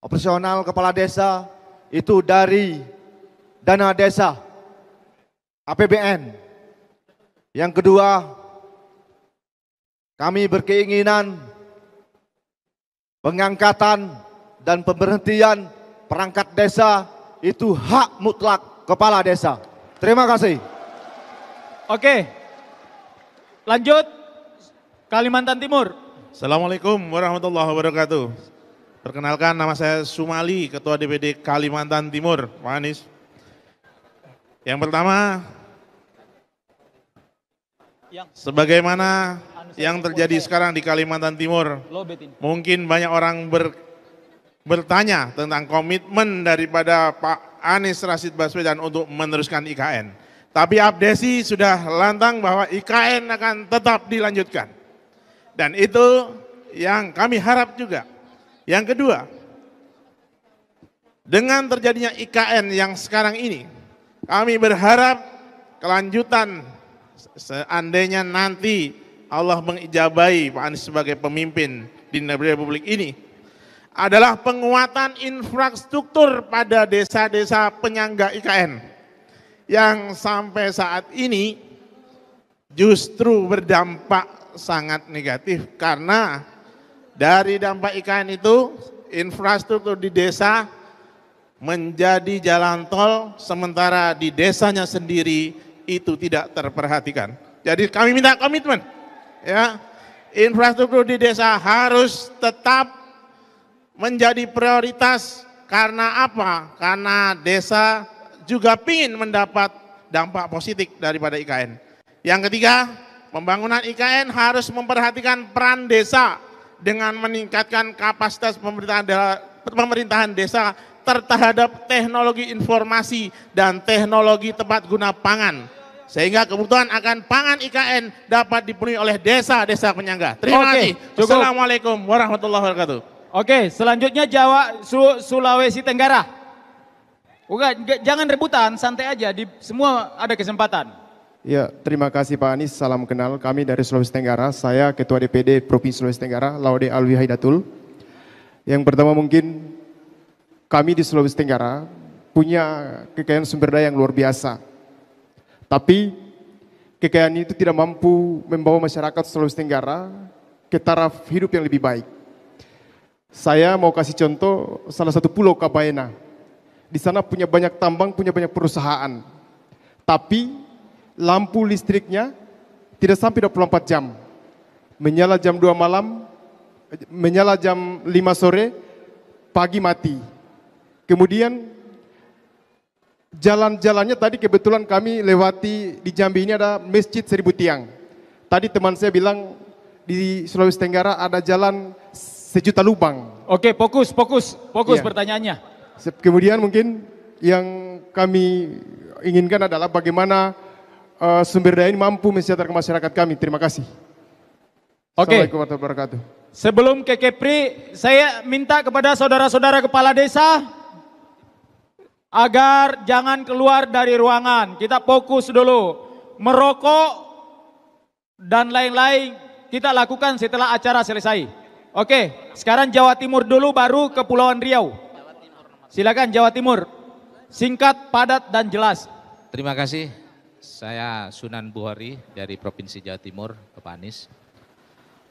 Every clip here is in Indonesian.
operasional kepala desa itu dari dana desa APBN. Yang kedua, kami berkeinginan pengangkatan dan pemberhentian perangkat desa itu hak mutlak kepala desa. Terima kasih. Oke. Lanjut Kalimantan Timur. Assalamualaikum warahmatullahi wabarakatuh. Perkenalkan nama saya Sumali, Ketua DPD Kalimantan Timur, Pak Anies. Yang pertama, sebagaimana yang terjadi sekarang di Kalimantan Timur, mungkin banyak orang ber, bertanya tentang komitmen daripada Pak Anies Rashid Baswedan untuk meneruskan IKN. Tapi Abdesi sudah lantang bahwa IKN akan tetap dilanjutkan. Dan itu yang kami harap juga yang kedua, dengan terjadinya IKN yang sekarang ini, kami berharap kelanjutan seandainya nanti Allah mengijabai Pak Anies sebagai pemimpin di negeri Republik ini adalah penguatan infrastruktur pada desa-desa penyangga IKN yang sampai saat ini justru berdampak sangat negatif karena dari dampak IKN itu, infrastruktur di desa menjadi jalan tol, sementara di desanya sendiri itu tidak terperhatikan. Jadi kami minta komitmen, ya infrastruktur di desa harus tetap menjadi prioritas karena apa? Karena desa juga ingin mendapat dampak positif daripada IKN. Yang ketiga, pembangunan IKN harus memperhatikan peran desa dengan meningkatkan kapasitas pemerintahan pemerintahan desa terhadap teknologi informasi dan teknologi tempat guna pangan sehingga kebutuhan akan pangan IKN dapat dipenuhi oleh desa-desa penyangga. Terima Oke, kasih. Cukup. Assalamualaikum warahmatullahi wabarakatuh. Oke, selanjutnya Jawa Su Sulawesi Tenggara. jangan rebutan, santai aja. Di semua ada kesempatan. Ya, terima kasih Pak Anies. Salam kenal. Kami dari Sulawesi Tenggara. Saya Ketua DPD Provinsi Sulawesi Tenggara, Laude Alwi Haidatul. Yang pertama mungkin kami di Sulawesi Tenggara punya kekayaan sumber daya yang luar biasa. Tapi kekayaan itu tidak mampu membawa masyarakat Sulawesi Tenggara ke taraf hidup yang lebih baik. Saya mau kasih contoh salah satu pulau Kabaena. Di sana punya banyak tambang, punya banyak perusahaan. Tapi lampu listriknya tidak sampai 24 jam. Menyala jam 2 malam, menyala jam 5 sore, pagi mati. Kemudian jalan-jalannya tadi kebetulan kami lewati di Jambi ini ada Masjid Seribu Tiang. Tadi teman saya bilang di Sulawesi Tenggara ada jalan sejuta lubang. Oke, fokus, fokus, fokus iya. pertanyaannya. Kemudian mungkin yang kami inginkan adalah bagaimana uh, sumber daya ini mampu mensejahterakan masyarakat kami. Terima kasih. Oke. Okay. Sebelum ke Kepri, saya minta kepada saudara-saudara kepala desa agar jangan keluar dari ruangan. Kita fokus dulu. Merokok dan lain-lain kita lakukan setelah acara selesai. Oke, sekarang Jawa Timur dulu baru Kepulauan Riau. Silakan Jawa Timur. Singkat, padat dan jelas. Terima kasih. Saya Sunan Buhari dari Provinsi Jawa Timur ke Pak Anies.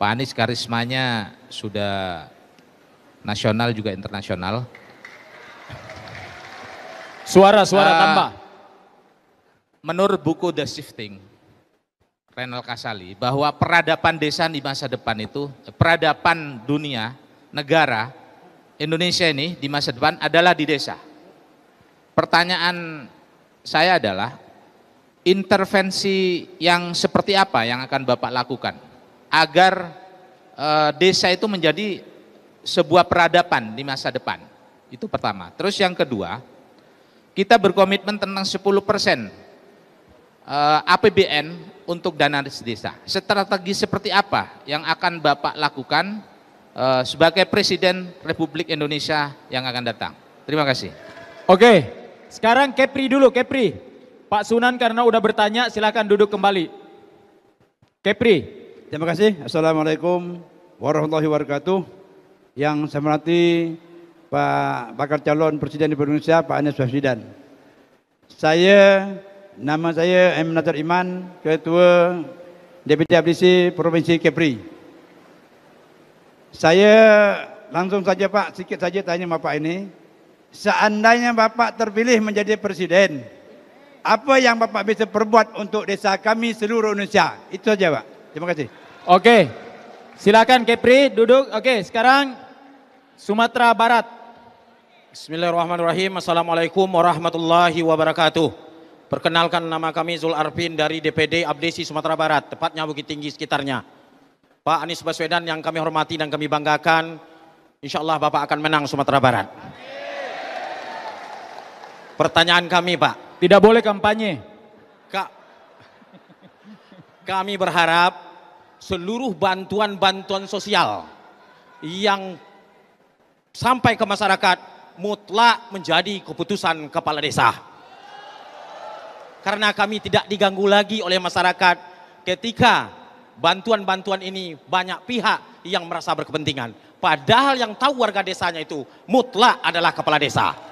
Pak Anies karismanya sudah nasional juga internasional. Suara-suara uh, eh, tambah. Menurut buku The Shifting, Renal Kasali, bahwa peradaban desa di masa depan itu, peradaban dunia, negara, Indonesia ini di masa depan adalah di desa. Pertanyaan saya adalah intervensi yang seperti apa yang akan Bapak lakukan agar e, desa itu menjadi sebuah peradaban di masa depan. Itu pertama. Terus yang kedua, kita berkomitmen tentang 10% e, APBN untuk dana desa. Strategi seperti apa yang akan Bapak lakukan e, sebagai Presiden Republik Indonesia yang akan datang? Terima kasih. Oke, sekarang Kepri dulu, Kepri. Pak Sunan karena udah bertanya silakan duduk kembali. Kepri. Terima kasih. Assalamualaikum warahmatullahi wabarakatuh. Yang saya hormati Pak bakal calon Presiden di Indonesia Pak Anies Baswedan. Saya nama saya M Natar Iman, Ketua DPD APDC Provinsi Kepri. Saya langsung saja Pak, sedikit saja tanya Bapak ini. Seandainya Bapak terpilih menjadi presiden, apa yang Bapak bisa perbuat untuk desa kami seluruh Indonesia? Itu saja Pak. Terima kasih. Oke, Silakan Kepri duduk. Oke, sekarang Sumatera Barat. Bismillahirrahmanirrahim. Assalamualaikum warahmatullahi wabarakatuh. Perkenalkan nama kami Zul Arfin dari DPD Abdesi Sumatera Barat, tepatnya Bukit Tinggi sekitarnya. Pak Anies Baswedan yang kami hormati dan kami banggakan, insya Allah Bapak akan menang Sumatera Barat. Pertanyaan kami Pak, tidak boleh kampanye. Kak, kami berharap seluruh bantuan-bantuan sosial yang sampai ke masyarakat mutlak menjadi keputusan kepala desa. Karena kami tidak diganggu lagi oleh masyarakat ketika bantuan-bantuan ini banyak pihak yang merasa berkepentingan. Padahal yang tahu warga desanya itu mutlak adalah kepala desa.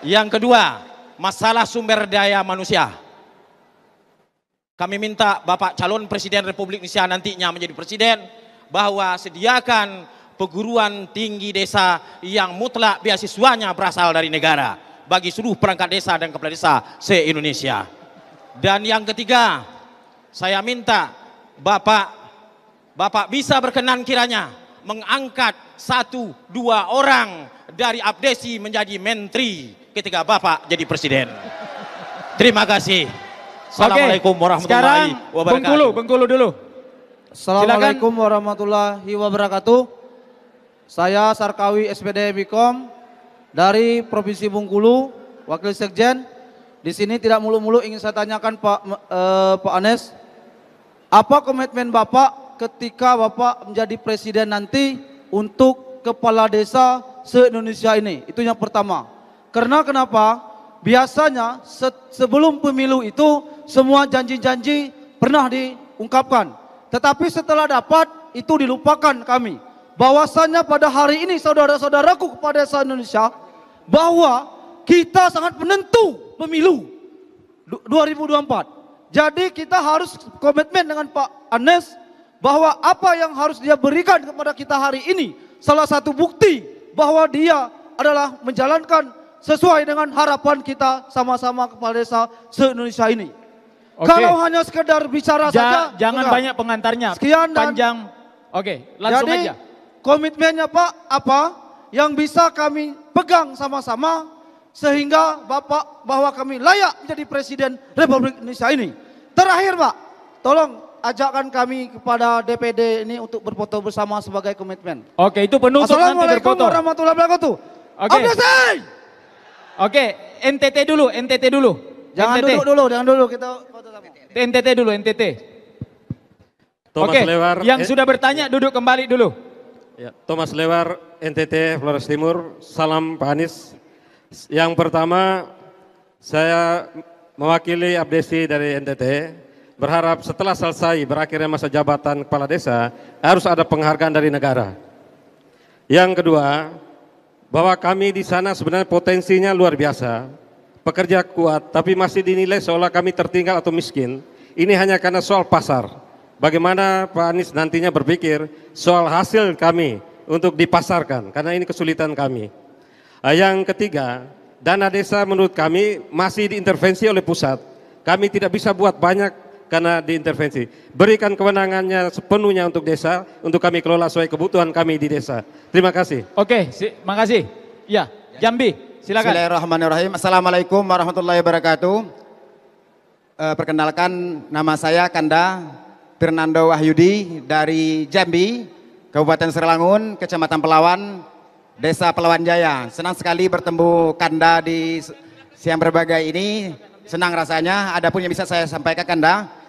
Yang kedua, masalah sumber daya manusia. Kami minta Bapak calon Presiden Republik Indonesia nantinya menjadi presiden bahwa sediakan perguruan tinggi desa yang mutlak beasiswanya berasal dari negara bagi seluruh perangkat desa dan kepala desa se-Indonesia. Dan yang ketiga, saya minta Bapak Bapak bisa berkenan kiranya mengangkat satu dua orang dari abdesi menjadi menteri ketika Bapak jadi presiden. Terima kasih. Assalamualaikum warahmatullahi sekarang, wabarakatuh. Bengkulu, Bengkulu dulu. Assalamualaikum Silakan. warahmatullahi wabarakatuh. Saya Sarkawi SPD Bikom dari Provinsi Bengkulu, Wakil Sekjen. Di sini tidak mulu-mulu ingin saya tanyakan Pak eh, Pak Anes, apa komitmen Bapak ketika Bapak menjadi presiden nanti untuk kepala desa se-Indonesia ini? Itu yang pertama. Karena kenapa? Biasanya se sebelum pemilu itu semua janji-janji pernah diungkapkan. Tetapi setelah dapat itu dilupakan kami. Bahwasannya pada hari ini saudara-saudaraku kepada Indonesia bahwa kita sangat menentu pemilu 2024. Jadi kita harus komitmen dengan Pak Anies bahwa apa yang harus dia berikan kepada kita hari ini salah satu bukti bahwa dia adalah menjalankan sesuai dengan harapan kita sama-sama kepala desa se-Indonesia ini. Okay. Kalau hanya sekedar bicara ja, saja. Jangan enggak. banyak pengantarnya. Sekian dan panjang. Oke, langsung jadi, aja. Komitmennya Pak apa yang bisa kami pegang sama-sama sehingga Bapak bahwa kami layak menjadi presiden Republik Indonesia ini. Terakhir Pak, tolong ajakkan kami kepada DPD ini untuk berfoto bersama sebagai komitmen. Oke, itu penutup nanti berfoto. Assalamualaikum warahmatullahi wabarakatuh. Oke. Okay. Oke, NTT dulu, NTT dulu. Jangan NTT. duduk dulu, jangan dulu kita foto NTT dulu, NTT. Thomas Oke, Lewar, yang eh. sudah bertanya ya. duduk kembali dulu. Ya, Thomas Lewar, NTT Flores Timur. Salam Pak Anies. Yang pertama, saya mewakili Abdesi dari NTT berharap setelah selesai berakhirnya masa jabatan kepala desa harus ada penghargaan dari negara. Yang kedua, bahwa kami di sana sebenarnya potensinya luar biasa, pekerja kuat, tapi masih dinilai seolah kami tertinggal atau miskin. Ini hanya karena soal pasar. Bagaimana Pak Anies nantinya berpikir soal hasil kami untuk dipasarkan, karena ini kesulitan kami. Eh, yang ketiga, dana desa menurut kami masih diintervensi oleh pusat. Kami tidak bisa buat banyak karena diintervensi. Berikan kewenangannya sepenuhnya untuk desa, untuk kami kelola sesuai kebutuhan kami di desa. Terima kasih. Oke, si, makasih. Ya, Jambi, silakan. Bismillahirrahmanirrahim. Assalamualaikum warahmatullahi wabarakatuh. E, perkenalkan nama saya Kanda Fernando Wahyudi dari Jambi, Kabupaten Serangun, Kecamatan Pelawan, Desa Pelawan Jaya. Senang sekali bertemu Kanda di siang berbagai ini. Senang rasanya, ada pun yang bisa saya sampaikan Kanda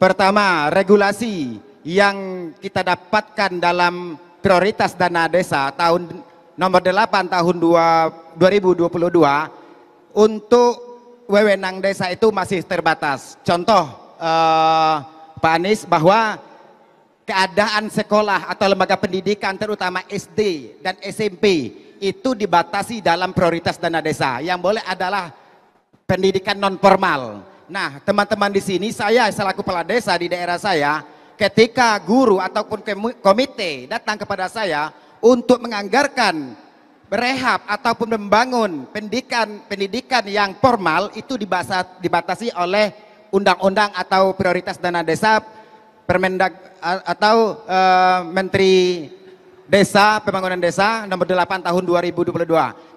Pertama, regulasi yang kita dapatkan dalam prioritas dana desa tahun nomor 8 tahun 2, 2022 untuk wewenang desa itu masih terbatas. Contoh eh, Pak Anies bahwa keadaan sekolah atau lembaga pendidikan terutama SD dan SMP itu dibatasi dalam prioritas dana desa. Yang boleh adalah pendidikan non formal Nah, teman-teman di sini saya selaku kepala desa di daerah saya, ketika guru ataupun komite datang kepada saya untuk menganggarkan berehab ataupun membangun pendidikan pendidikan yang formal itu dibatasi oleh undang-undang atau prioritas dana desa Permendag atau uh, Menteri Desa Pembangunan Desa nomor 8 tahun 2022.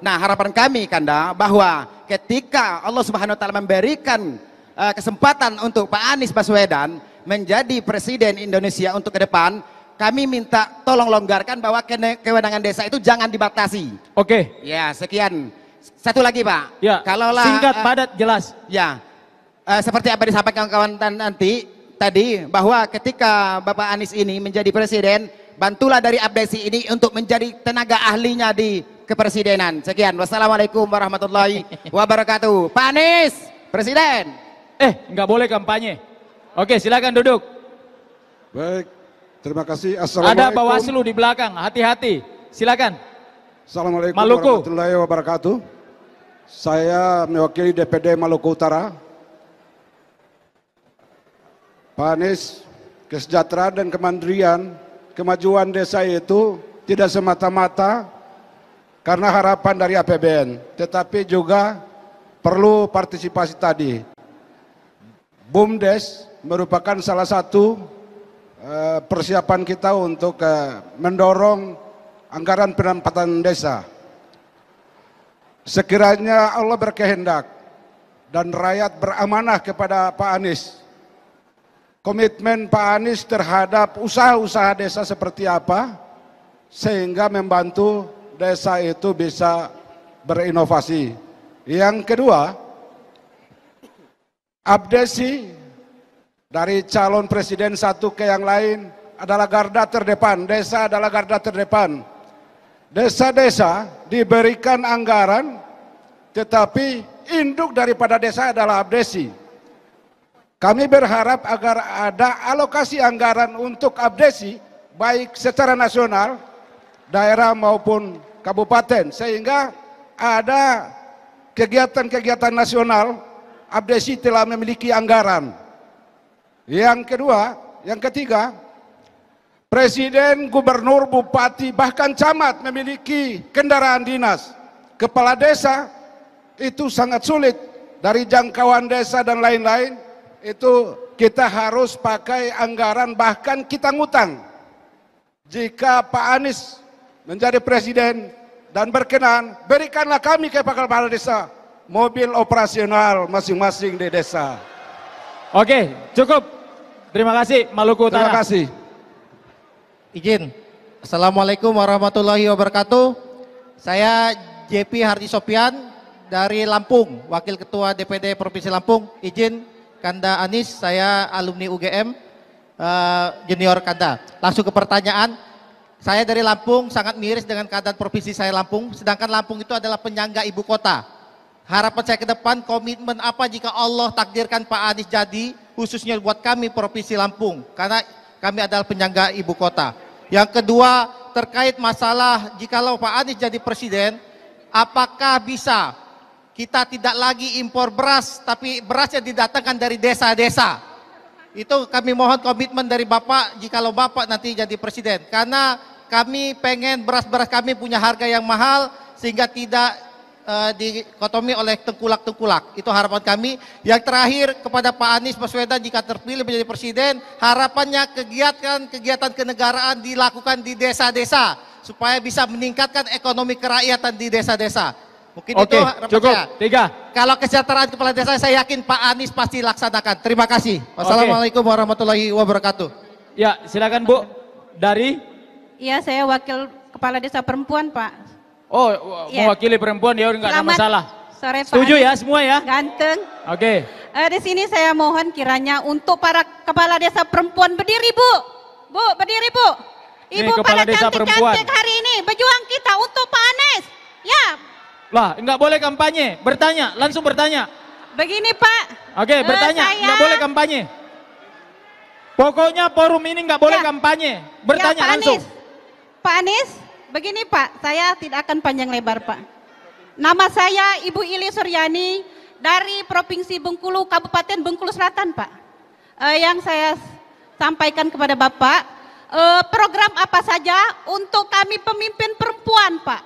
Nah, harapan kami Kanda bahwa ketika Allah Subhanahu wa taala memberikan uh, kesempatan untuk Pak Anies Baswedan menjadi presiden Indonesia untuk ke depan, kami minta tolong longgarkan bahwa kewenangan desa itu jangan dibatasi. Oke. Okay. Ya, sekian. Satu lagi, Pak. Ya. Kalaulah singkat, uh, padat, jelas. Ya. Uh, seperti apa disampaikan kawan nanti tadi bahwa ketika Bapak Anies ini menjadi presiden, bantulah dari abdesi ini untuk menjadi tenaga ahlinya di kepresidenan. Sekian. Wassalamualaikum warahmatullahi wabarakatuh. Pak Anies, presiden. Eh, nggak boleh kampanye. Oke, silakan duduk. Baik, terima kasih. Assalamualaikum. Ada Bawaslu di belakang, hati-hati. Silakan. Assalamualaikum Maluku. warahmatullahi wabarakatuh. Saya mewakili DPD Maluku Utara. Pak Anies, kesejahteraan dan kemandirian, kemajuan desa itu tidak semata-mata karena harapan dari APBN, tetapi juga perlu partisipasi tadi BUMDES merupakan salah satu eh, persiapan kita untuk eh, mendorong anggaran penempatan desa. Sekiranya Allah berkehendak dan rakyat beramanah kepada Pak Anies, komitmen Pak Anies terhadap usaha-usaha desa seperti apa, sehingga membantu desa itu bisa berinovasi. Yang kedua, Abdesi dari calon presiden satu ke yang lain adalah garda terdepan, desa adalah garda terdepan. Desa-desa diberikan anggaran, tetapi induk daripada desa adalah abdesi. Kami berharap agar ada alokasi anggaran untuk abdesi, baik secara nasional, daerah maupun kabupaten, sehingga ada kegiatan-kegiatan nasional Abdesi telah memiliki anggaran. Yang kedua, yang ketiga, presiden, gubernur, bupati, bahkan camat memiliki kendaraan dinas. Kepala desa itu sangat sulit dari jangkauan desa dan lain-lain itu kita harus pakai anggaran bahkan kita ngutang. Jika Pak Anies menjadi presiden dan berkenan, berikanlah kami ke kepala desa mobil operasional masing-masing di desa. Oke, cukup. Terima kasih Maluku Utara. Terima kasih. Izin. Assalamualaikum warahmatullahi wabarakatuh. Saya JP Hardi Sopian dari Lampung, Wakil Ketua DPD Provinsi Lampung. Izin Kanda Anis, saya alumni UGM, eh, junior Kanda. Langsung ke pertanyaan, saya dari Lampung sangat miris dengan keadaan provinsi saya Lampung, sedangkan Lampung itu adalah penyangga ibu kota. Harapan saya ke depan komitmen apa jika Allah takdirkan Pak Anies jadi khususnya buat kami Provinsi Lampung karena kami adalah penyangga ibu kota. Yang kedua terkait masalah jikalau Pak Anies jadi presiden apakah bisa kita tidak lagi impor beras tapi beras yang didatangkan dari desa-desa. Itu kami mohon komitmen dari Bapak jikalau Bapak nanti jadi presiden karena kami pengen beras-beras kami punya harga yang mahal sehingga tidak uh, dikotomi oleh tengkulak-tengkulak. Itu harapan kami. Yang terakhir kepada Pak Anies Baswedan jika terpilih menjadi presiden, harapannya kegiatan-kegiatan kenegaraan dilakukan di desa-desa supaya bisa meningkatkan ekonomi kerakyatan di desa-desa. Mungkin Oke, itu cukup. Tiga. Kalau kesejahteraan kepala desa saya yakin Pak Anies pasti laksanakan. Terima kasih. Wassalamualaikum warahmatullahi wabarakatuh. Ya, silakan Bu. Dari? Iya, saya wakil kepala desa perempuan, Pak. Oh, yeah. mewakili perempuan ya nggak ada masalah. Sore Pak. Setuju ya semua ya? Ganteng. Oke. Okay. Uh, eh, di sini saya mohon kiranya untuk para kepala desa perempuan berdiri Bu. Bu, berdiri Bu. Ibu Nih, kepala desa cantik, perempuan. cantik hari ini berjuang kita untuk Pak Anies. Ya. Lah, enggak boleh kampanye. Bertanya, langsung bertanya. Begini Pak. Oke, okay, eh, bertanya. Uh, saya... Nggak boleh kampanye. Pokoknya forum ini enggak boleh ya. kampanye. Ya, bertanya ya, Pak langsung. Anies. Pak Anies, begini Pak, saya tidak akan panjang lebar Pak. Nama saya Ibu Ili Suryani dari Provinsi Bengkulu, Kabupaten Bengkulu Selatan Pak. Eh, yang saya sampaikan kepada Bapak, eh, program apa saja untuk kami pemimpin perempuan Pak.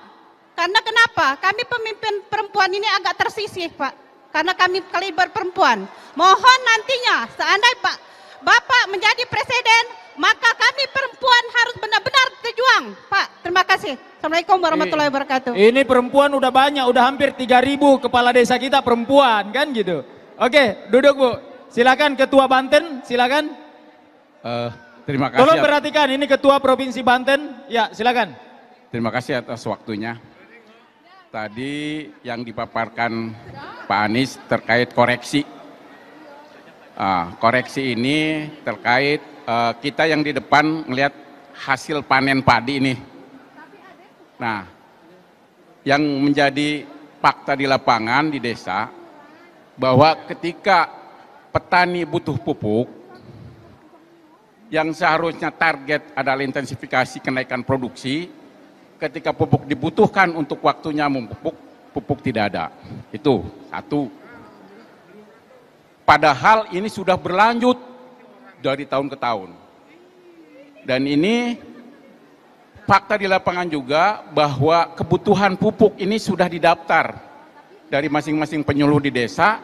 Karena kenapa? Kami pemimpin perempuan ini agak tersisih Pak. Karena kami kaliber perempuan. Mohon nantinya seandainya Pak, Bapak menjadi presiden, maka kami perempuan harus benar-benar berjuang. Pak, terima kasih. Assalamualaikum warahmatullahi iya. wabarakatuh. Ini perempuan udah banyak, udah hampir 3000 kepala desa kita perempuan kan gitu. Oke, duduk Bu. Silakan Ketua Banten, silakan. Uh, terima kasih. Tolong perhatikan ini Ketua Provinsi Banten. Ya, silakan. Terima kasih atas waktunya. Tadi yang dipaparkan Pak Anies terkait koreksi. Uh, koreksi ini terkait Eh, kita yang di depan melihat hasil panen padi ini. Nah, yang menjadi fakta di lapangan di desa bahwa ketika petani butuh pupuk yang seharusnya target adalah intensifikasi kenaikan produksi ketika pupuk dibutuhkan untuk waktunya memupuk pupuk tidak ada itu satu padahal ini sudah berlanjut dari tahun ke tahun. Dan ini fakta di lapangan juga bahwa kebutuhan pupuk ini sudah didaftar dari masing-masing penyuluh di desa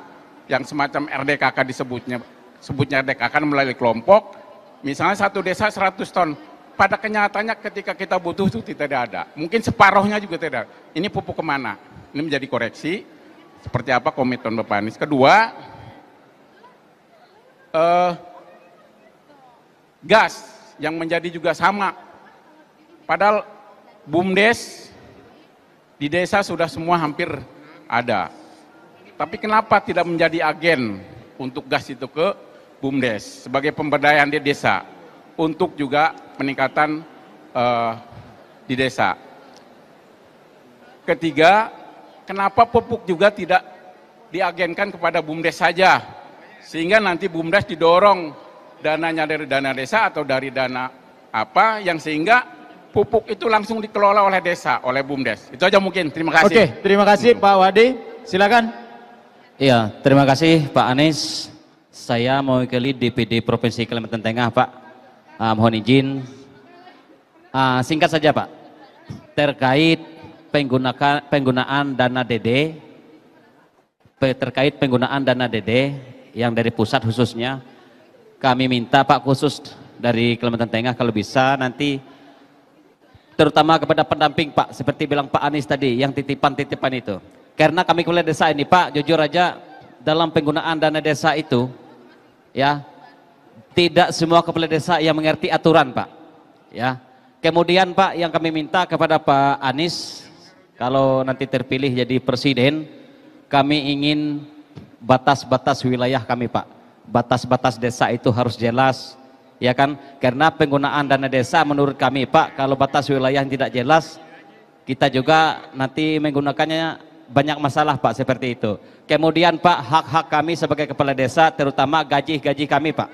yang semacam RDKK disebutnya sebutnya RDKK kan melalui kelompok misalnya satu desa 100 ton pada kenyataannya ketika kita butuh itu tidak ada mungkin separohnya juga tidak ada. ini pupuk kemana ini menjadi koreksi seperti apa komitmen Bapak Anies kedua eh, gas yang menjadi juga sama. Padahal BUMDes di desa sudah semua hampir ada. Tapi kenapa tidak menjadi agen untuk gas itu ke BUMDes sebagai pemberdayaan di desa untuk juga peningkatan uh, di desa. Ketiga, kenapa pupuk juga tidak diagenkan kepada BUMDes saja sehingga nanti BUMDes didorong dananya dari dana desa atau dari dana apa yang sehingga pupuk itu langsung dikelola oleh desa, oleh BUMDes. Itu aja mungkin. Terima kasih. Oke, terima kasih Pak Wadi. Silakan. Iya, terima kasih Pak Anies. Saya mewakili DPD Provinsi Kalimantan Tengah, Pak. Uh, mohon izin. Uh, singkat saja, Pak. Terkait penggunaan penggunaan dana DD terkait penggunaan dana DD yang dari pusat khususnya kami minta Pak khusus dari Kalimantan Tengah kalau bisa nanti terutama kepada pendamping Pak seperti bilang Pak Anies tadi yang titipan-titipan itu karena kami kuliah desa ini Pak jujur aja dalam penggunaan dana desa itu ya tidak semua kepala desa yang mengerti aturan Pak ya kemudian Pak yang kami minta kepada Pak Anies kalau nanti terpilih jadi presiden kami ingin batas-batas wilayah kami Pak batas-batas desa itu harus jelas ya kan karena penggunaan dana desa menurut kami Pak kalau batas wilayah yang tidak jelas kita juga nanti menggunakannya banyak masalah Pak seperti itu kemudian Pak hak-hak kami sebagai kepala desa terutama gaji-gaji kami Pak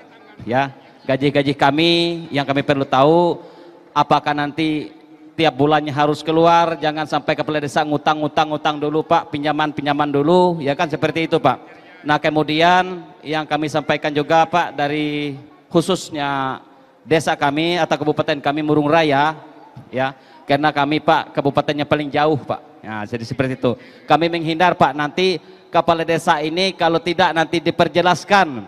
ya gaji-gaji kami yang kami perlu tahu apakah nanti tiap bulannya harus keluar jangan sampai kepala desa ngutang-ngutang ngutang dulu Pak pinjaman-pinjaman dulu ya kan seperti itu Pak Nah kemudian yang kami sampaikan juga Pak dari khususnya desa kami atau kabupaten kami Murung Raya ya karena kami Pak kabupatennya paling jauh Pak. Nah jadi seperti itu. Kami menghindar Pak nanti kepala desa ini kalau tidak nanti diperjelaskan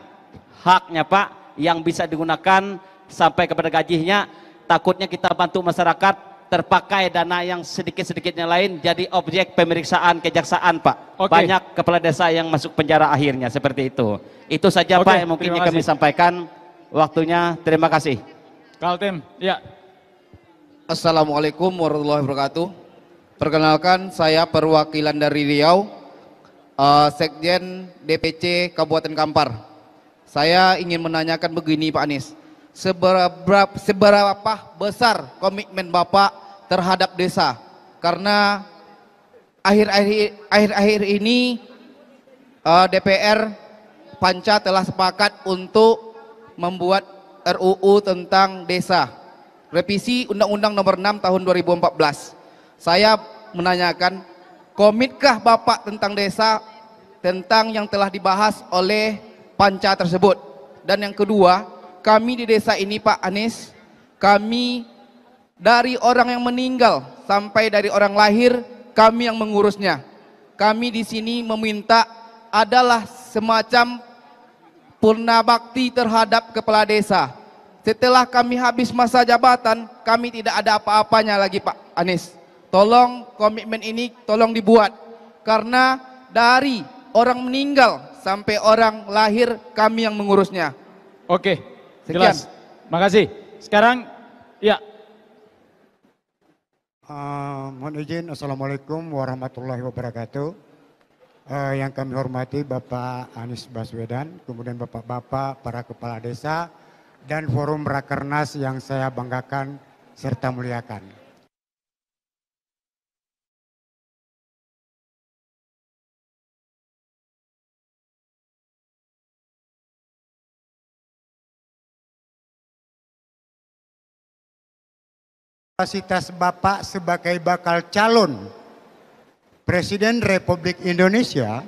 haknya Pak yang bisa digunakan sampai kepada gajinya takutnya kita bantu masyarakat terpakai dana yang sedikit-sedikitnya lain jadi objek pemeriksaan kejaksaan Pak. Okay. Banyak kepala desa yang masuk penjara akhirnya seperti itu. Itu saja okay, Pak yang mungkin kami sampaikan. Waktunya terima kasih. Kaltim, ya. Assalamualaikum warahmatullahi wabarakatuh. Perkenalkan saya perwakilan dari Riau, uh, Sekjen DPC Kabupaten Kampar. Saya ingin menanyakan begini Pak Anies seberapa, seberapa besar komitmen Bapak terhadap desa karena akhir-akhir akhir-akhir ini uh, eh, DPR Panca telah sepakat untuk membuat RUU tentang desa. Revisi Undang-Undang Nomor 6 Tahun 2014. Saya menanyakan, komitkah Bapak tentang desa tentang yang telah dibahas oleh Panca tersebut? Dan yang kedua, kami di desa ini Pak Anies, kami dari orang yang meninggal sampai dari orang lahir kami yang mengurusnya. Kami di sini meminta adalah semacam purna bakti terhadap kepala desa. Setelah kami habis masa jabatan, kami tidak ada apa-apanya lagi Pak Anies. Tolong komitmen ini tolong dibuat. Karena dari orang meninggal sampai orang lahir kami yang mengurusnya. Oke, Sekian. jelas. kasih. Sekarang ya Eh, mohon izin, Assalamualaikum warahmatullahi wabarakatuh. Uh, yang kami hormati Bapak Anies Baswedan, kemudian Bapak-Bapak, para Kepala Desa, dan Forum Rakernas yang saya banggakan serta muliakan. kapasitas Bapak sebagai bakal calon Presiden Republik Indonesia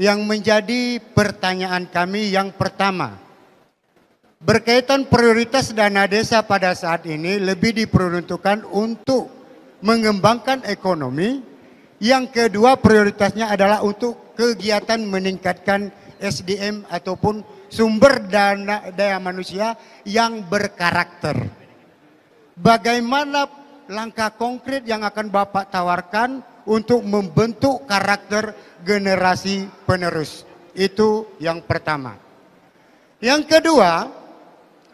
yang menjadi pertanyaan kami yang pertama. Berkaitan prioritas dana desa pada saat ini lebih diperuntukkan untuk mengembangkan ekonomi. Yang kedua prioritasnya adalah untuk kegiatan meningkatkan SDM ataupun sumber dana daya manusia yang berkarakter bagaimana langkah konkret yang akan Bapak tawarkan untuk membentuk karakter generasi penerus. Itu yang pertama. Yang kedua,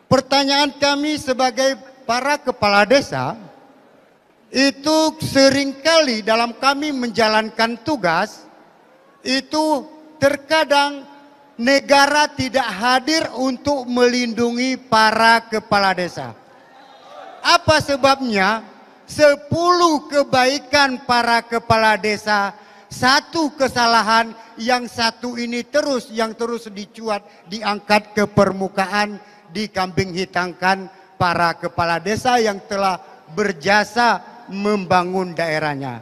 pertanyaan kami sebagai para kepala desa itu seringkali dalam kami menjalankan tugas itu terkadang negara tidak hadir untuk melindungi para kepala desa. Apa sebabnya? Sepuluh kebaikan para kepala desa, satu kesalahan yang satu ini terus, yang terus dicuat, diangkat ke permukaan, dikambing hitangkan para kepala desa yang telah berjasa membangun daerahnya.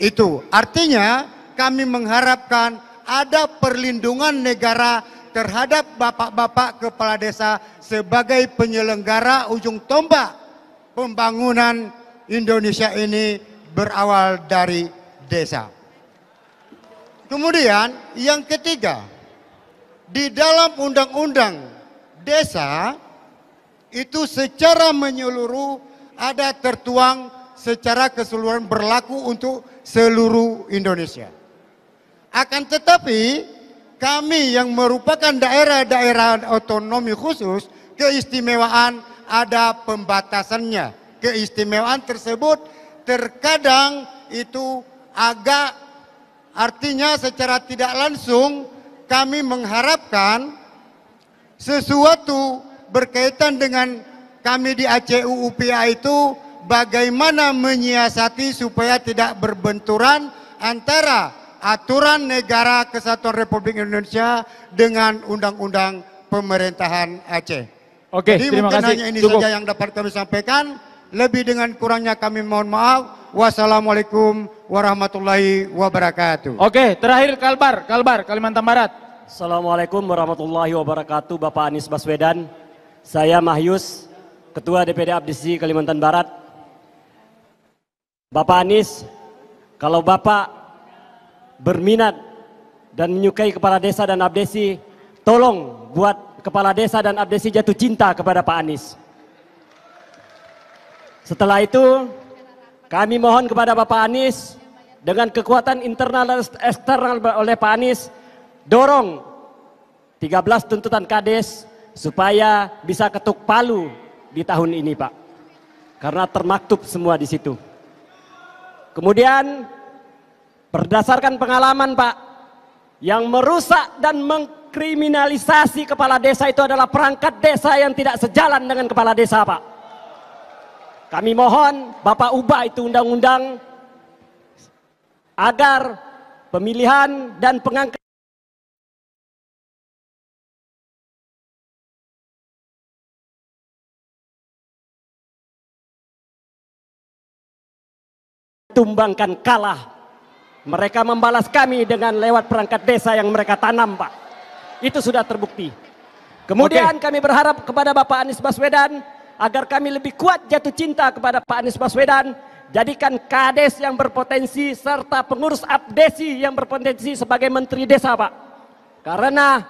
Itu artinya kami mengharapkan ada perlindungan negara terhadap bapak-bapak kepala desa sebagai penyelenggara ujung tombak pembangunan Indonesia ini berawal dari desa. Kemudian yang ketiga, di dalam undang-undang desa itu secara menyeluruh ada tertuang secara keseluruhan berlaku untuk seluruh Indonesia. Akan tetapi kami yang merupakan daerah-daerah otonomi khusus keistimewaan ada pembatasannya. Keistimewaan tersebut terkadang itu agak artinya secara tidak langsung kami mengharapkan sesuatu berkaitan dengan kami di Aceh UUPA itu bagaimana menyiasati supaya tidak berbenturan antara aturan negara kesatuan Republik Indonesia dengan undang-undang pemerintahan Aceh. Oke, Jadi terima mungkin kasih. hanya ini Cukup. saja yang dapat kami sampaikan. Lebih dengan kurangnya kami mohon maaf. Wassalamualaikum warahmatullahi wabarakatuh. Oke, terakhir Kalbar, Kalbar, Kalimantan Barat. Assalamualaikum warahmatullahi wabarakatuh, Bapak Anies Baswedan. Saya Mahyus, Ketua DPD Abdisi Kalimantan Barat. Bapak Anies, kalau Bapak berminat dan menyukai kepala desa dan abdesi, tolong buat kepala desa dan abdesi jatuh cinta kepada Pak Anies. Setelah itu, kami mohon kepada Bapak Anies dengan kekuatan internal dan eksternal oleh Pak Anies, dorong 13 tuntutan kades supaya bisa ketuk palu di tahun ini Pak. Karena termaktub semua di situ. Kemudian berdasarkan pengalaman Pak, yang merusak dan meng mengkriminalisasi kepala desa itu adalah perangkat desa yang tidak sejalan dengan kepala desa, Pak. Kami mohon Bapak ubah itu undang-undang agar pemilihan dan pengangkatan tumbangkan kalah. Mereka membalas kami dengan lewat perangkat desa yang mereka tanam, Pak. Itu sudah terbukti. Kemudian okay. kami berharap kepada Bapak Anies Baswedan agar kami lebih kuat jatuh cinta kepada Pak Anies Baswedan. Jadikan kades yang berpotensi serta pengurus abdesi yang berpotensi sebagai menteri desa, Pak. Karena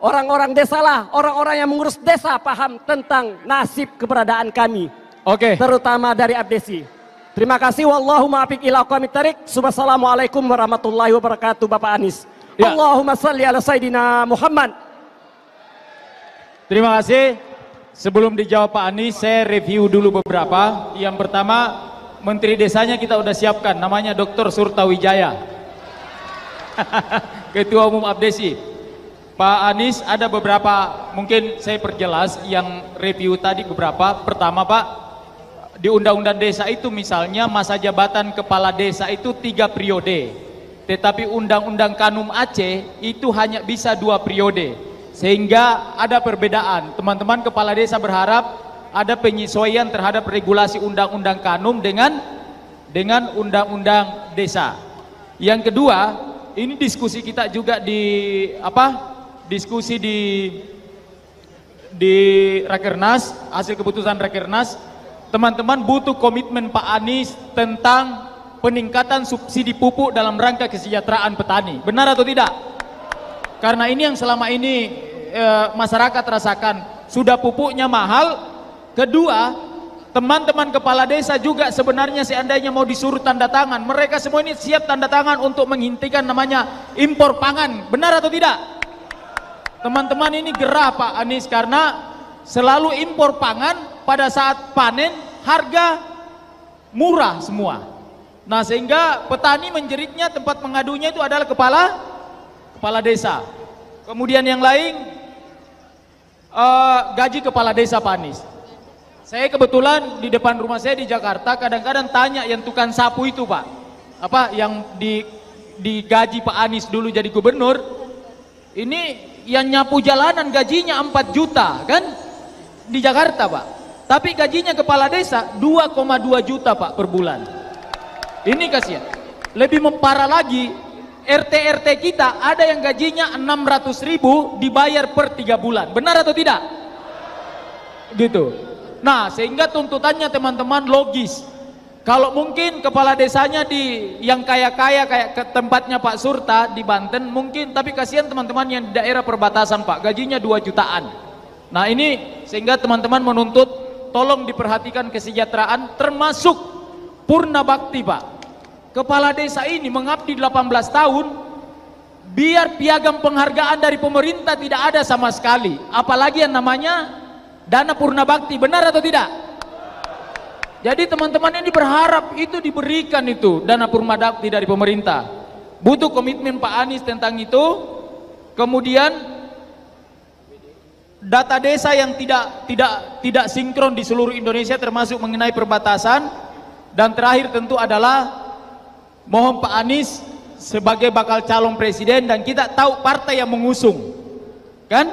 orang-orang desa orang-orang yang mengurus desa paham tentang nasib keberadaan kami. Oke. Okay. Terutama dari abdesi. Terima kasih. Wallahu ma'afik ila tarik. warahmatullahi wabarakatuh Bapak Anies. Ya. Allahumma salli ala Sayyidina Muhammad. Terima kasih. Sebelum dijawab Pak Anies, saya review dulu beberapa. Yang pertama, Menteri Desanya kita udah siapkan, namanya Dr. Surtawijaya. Ketua Umum Abdesi. Pak Anies, ada beberapa, mungkin saya perjelas yang review tadi beberapa. Pertama Pak, di Undang-Undang Desa itu misalnya masa jabatan kepala desa itu tiga periode tetapi Undang-Undang Kanum Aceh itu hanya bisa dua periode. Sehingga ada perbedaan. Teman-teman kepala desa berharap ada penyesuaian terhadap regulasi Undang-Undang Kanum dengan dengan Undang-Undang Desa. Yang kedua, ini diskusi kita juga di apa? Diskusi di di Rakernas, hasil keputusan Rakernas, teman-teman butuh komitmen Pak Anies tentang peningkatan subsidi pupuk dalam rangka kesejahteraan petani. Benar atau tidak? Karena ini yang selama ini e, masyarakat rasakan, sudah pupuknya mahal. Kedua, teman-teman kepala desa juga sebenarnya seandainya mau disuruh tanda tangan, mereka semua ini siap tanda tangan untuk menghentikan namanya impor pangan. Benar atau tidak? Teman-teman ini gerah Pak Anies karena selalu impor pangan pada saat panen harga murah semua. Nah sehingga petani menjeritnya tempat mengadunya itu adalah kepala kepala desa. Kemudian yang lain uh, gaji kepala desa panis Saya kebetulan di depan rumah saya di Jakarta kadang-kadang tanya yang tukang sapu itu Pak. Apa yang di digaji Pak Anies dulu jadi gubernur. Ini yang nyapu jalanan gajinya 4 juta kan di Jakarta Pak. Tapi gajinya kepala desa 2,2 juta Pak per bulan. Ini kasihan. Lebih memparah lagi, RT-RT kita ada yang gajinya 600 ribu dibayar per tiga bulan. Benar atau tidak? Gitu. Nah, sehingga tuntutannya teman-teman logis. Kalau mungkin kepala desanya di yang kaya-kaya kayak ke tempatnya Pak Surta di Banten mungkin tapi kasihan teman-teman yang di daerah perbatasan Pak gajinya 2 jutaan. Nah, ini sehingga teman-teman menuntut tolong diperhatikan kesejahteraan termasuk Purna Bakti Pak. Kepala desa ini mengabdi 18 tahun, biar piagam penghargaan dari pemerintah tidak ada sama sekali. Apalagi yang namanya dana Purna Bakti, benar atau tidak? Jadi teman-teman ini berharap itu diberikan itu dana Purna Bakti dari pemerintah. Butuh komitmen Pak Anies tentang itu. Kemudian data desa yang tidak tidak tidak sinkron di seluruh Indonesia termasuk mengenai perbatasan dan terakhir tentu adalah mohon Pak Anies sebagai bakal calon presiden dan kita tahu partai yang mengusung. Kan?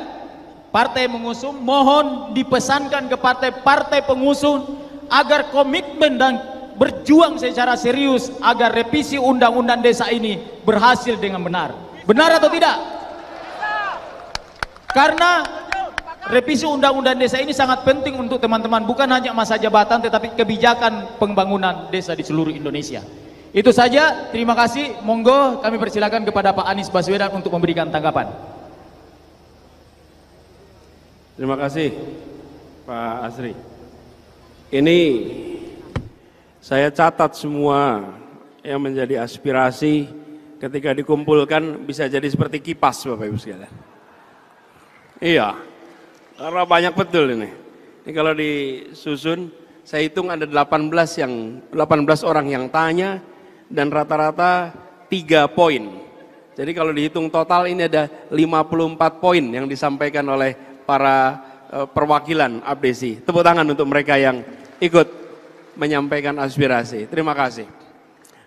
Partai yang mengusung mohon dipesankan ke partai-partai pengusung agar komitmen dan berjuang secara serius agar revisi undang-undang desa ini berhasil dengan benar. Benar atau tidak? Karena revisi undang-undang desa ini sangat penting untuk teman-teman bukan hanya masa jabatan tetapi kebijakan pembangunan desa di seluruh Indonesia itu saja terima kasih monggo kami persilakan kepada Pak Anies Baswedan untuk memberikan tanggapan terima kasih Pak Asri ini saya catat semua yang menjadi aspirasi ketika dikumpulkan bisa jadi seperti kipas Bapak Ibu sekalian iya karena banyak betul ini. Ini kalau disusun, saya hitung ada 18 yang 18 orang yang tanya dan rata-rata 3 poin. Jadi kalau dihitung total ini ada 54 poin yang disampaikan oleh para e, perwakilan Abdesi. Tepuk tangan untuk mereka yang ikut menyampaikan aspirasi. Terima kasih.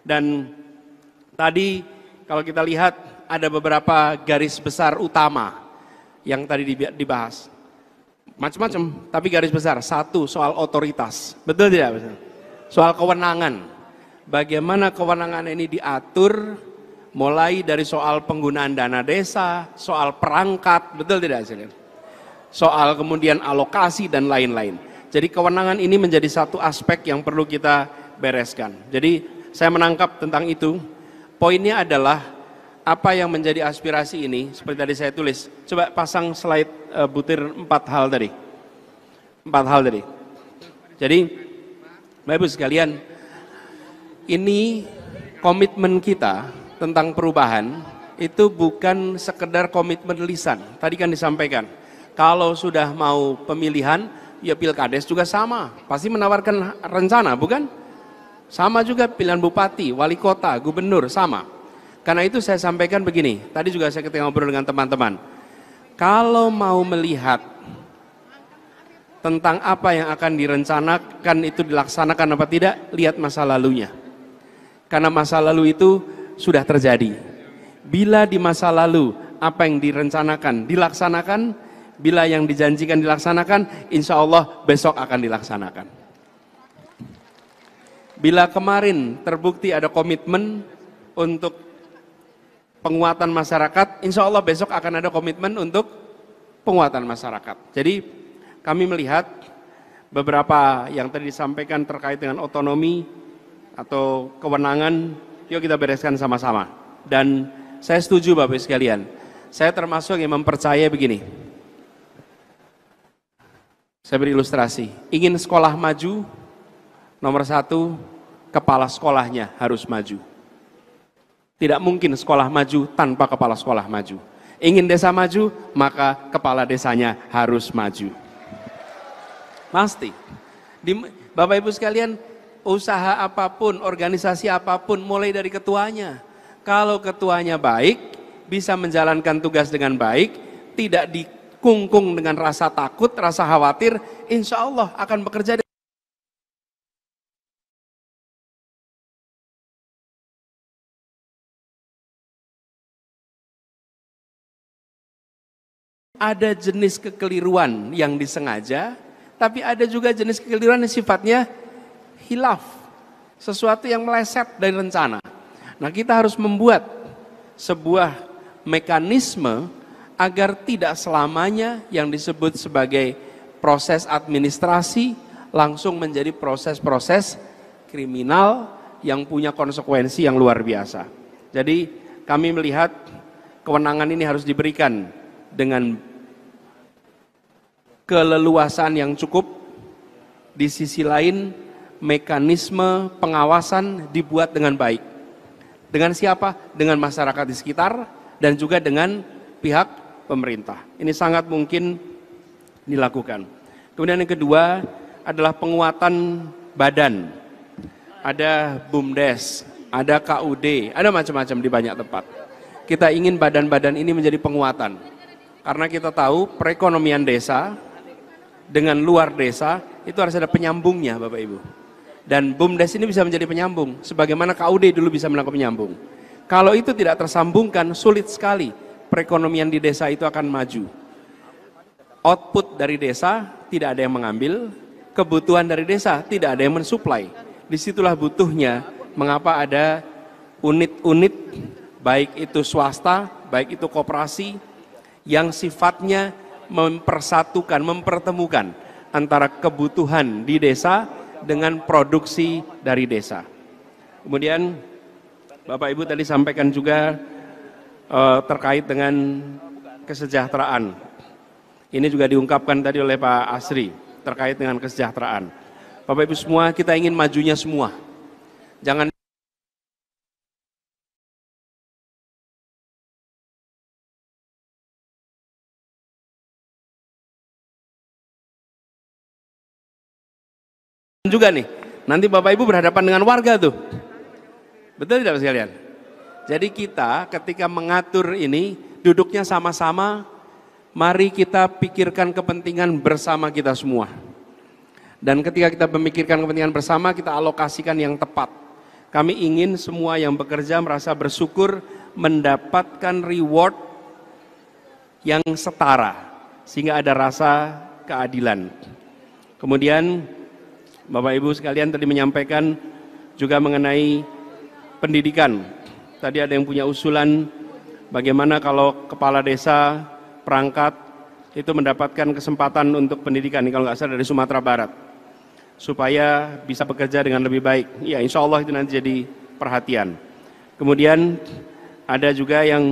Dan tadi kalau kita lihat ada beberapa garis besar utama yang tadi dibahas. Macam-macam, tapi garis besar. Satu, soal otoritas. Betul tidak? Soal kewenangan. Bagaimana kewenangan ini diatur mulai dari soal penggunaan dana desa, soal perangkat, betul tidak? Soal kemudian alokasi dan lain-lain. Jadi kewenangan ini menjadi satu aspek yang perlu kita bereskan. Jadi saya menangkap tentang itu. Poinnya adalah apa yang menjadi aspirasi ini, seperti tadi saya tulis, coba pasang slide uh, butir empat hal tadi. Empat hal tadi. Jadi, Bapak Ibu sekalian, ini komitmen kita tentang perubahan itu bukan sekedar komitmen lisan. Tadi kan disampaikan, kalau sudah mau pemilihan, ya pilkades juga sama. Pasti menawarkan rencana, bukan? Sama juga pilihan bupati, wali kota, gubernur, sama karena itu saya sampaikan begini, tadi juga saya ketika ngobrol dengan teman-teman. Kalau mau melihat tentang apa yang akan direncanakan itu dilaksanakan apa tidak, lihat masa lalunya. Karena masa lalu itu sudah terjadi. Bila di masa lalu apa yang direncanakan dilaksanakan, bila yang dijanjikan dilaksanakan, insya Allah besok akan dilaksanakan. Bila kemarin terbukti ada komitmen untuk penguatan masyarakat, insya Allah besok akan ada komitmen untuk penguatan masyarakat. Jadi kami melihat beberapa yang tadi disampaikan terkait dengan otonomi atau kewenangan, yuk kita bereskan sama-sama. Dan saya setuju Bapak sekalian, saya termasuk yang mempercaya begini. Saya beri ilustrasi, ingin sekolah maju, nomor satu, kepala sekolahnya harus maju. Tidak mungkin sekolah maju tanpa kepala sekolah maju. Ingin desa maju, maka kepala desanya harus maju. Pasti. Bapak Ibu sekalian, usaha apapun, organisasi apapun, mulai dari ketuanya. Kalau ketuanya baik, bisa menjalankan tugas dengan baik, tidak dikungkung dengan rasa takut, rasa khawatir, insya Allah akan bekerja ada jenis kekeliruan yang disengaja, tapi ada juga jenis kekeliruan yang sifatnya hilaf, sesuatu yang meleset dari rencana. Nah, kita harus membuat sebuah mekanisme agar tidak selamanya yang disebut sebagai proses administrasi langsung menjadi proses-proses kriminal yang punya konsekuensi yang luar biasa. Jadi, kami melihat kewenangan ini harus diberikan dengan Keleluasan yang cukup. Di sisi lain, mekanisme pengawasan dibuat dengan baik. Dengan siapa? Dengan masyarakat di sekitar dan juga dengan pihak pemerintah. Ini sangat mungkin dilakukan. Kemudian yang kedua adalah penguatan badan. Ada BUMDes, ada KUD, ada macam-macam di banyak tempat. Kita ingin badan-badan ini menjadi penguatan. Karena kita tahu perekonomian desa dengan luar desa itu harus ada penyambungnya Bapak Ibu. Dan BUMDes ini bisa menjadi penyambung, sebagaimana KUD dulu bisa melakukan penyambung. Kalau itu tidak tersambungkan, sulit sekali perekonomian di desa itu akan maju. Output dari desa tidak ada yang mengambil, kebutuhan dari desa tidak ada yang mensuplai. Disitulah butuhnya mengapa ada unit-unit, baik itu swasta, baik itu koperasi, yang sifatnya mempersatukan, mempertemukan antara kebutuhan di desa dengan produksi dari desa. Kemudian Bapak Ibu tadi sampaikan juga eh, terkait dengan kesejahteraan. Ini juga diungkapkan tadi oleh Pak Asri terkait dengan kesejahteraan. Bapak Ibu semua kita ingin majunya semua. Jangan juga nih. Nanti Bapak Ibu berhadapan dengan warga tuh. Betul tidak mas sekalian? Jadi kita ketika mengatur ini duduknya sama-sama, mari kita pikirkan kepentingan bersama kita semua. Dan ketika kita memikirkan kepentingan bersama, kita alokasikan yang tepat. Kami ingin semua yang bekerja merasa bersyukur mendapatkan reward yang setara sehingga ada rasa keadilan. Kemudian Bapak Ibu sekalian tadi menyampaikan juga mengenai pendidikan. Tadi ada yang punya usulan bagaimana kalau kepala desa perangkat itu mendapatkan kesempatan untuk pendidikan kalau nggak salah dari Sumatera Barat supaya bisa bekerja dengan lebih baik. Ya insya Allah itu nanti jadi perhatian. Kemudian ada juga yang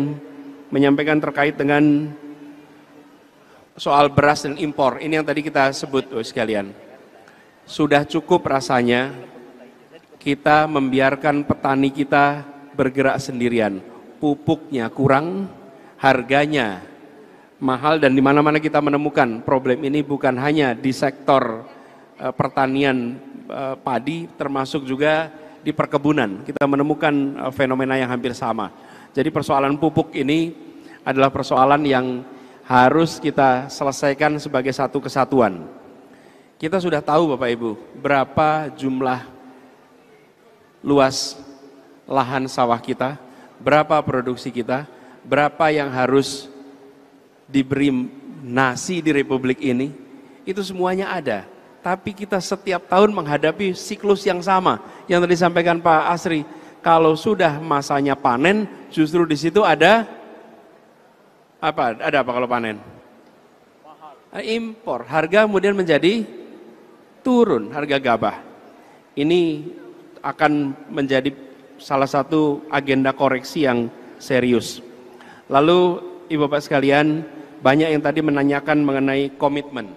menyampaikan terkait dengan soal beras dan impor. Ini yang tadi kita sebut oh, sekalian sudah cukup rasanya kita membiarkan petani kita bergerak sendirian. Pupuknya kurang, harganya mahal dan di mana-mana kita menemukan problem ini bukan hanya di sektor uh, pertanian uh, padi termasuk juga di perkebunan. Kita menemukan uh, fenomena yang hampir sama. Jadi persoalan pupuk ini adalah persoalan yang harus kita selesaikan sebagai satu kesatuan. Kita sudah tahu Bapak Ibu, berapa jumlah luas lahan sawah kita, berapa produksi kita, berapa yang harus diberi nasi di republik ini, itu semuanya ada. Tapi kita setiap tahun menghadapi siklus yang sama. Yang tadi disampaikan Pak Asri, kalau sudah masanya panen, justru di situ ada apa? Ada apa kalau panen? Impor, harga kemudian menjadi turun harga gabah. Ini akan menjadi salah satu agenda koreksi yang serius. Lalu Ibu Bapak sekalian, banyak yang tadi menanyakan mengenai komitmen.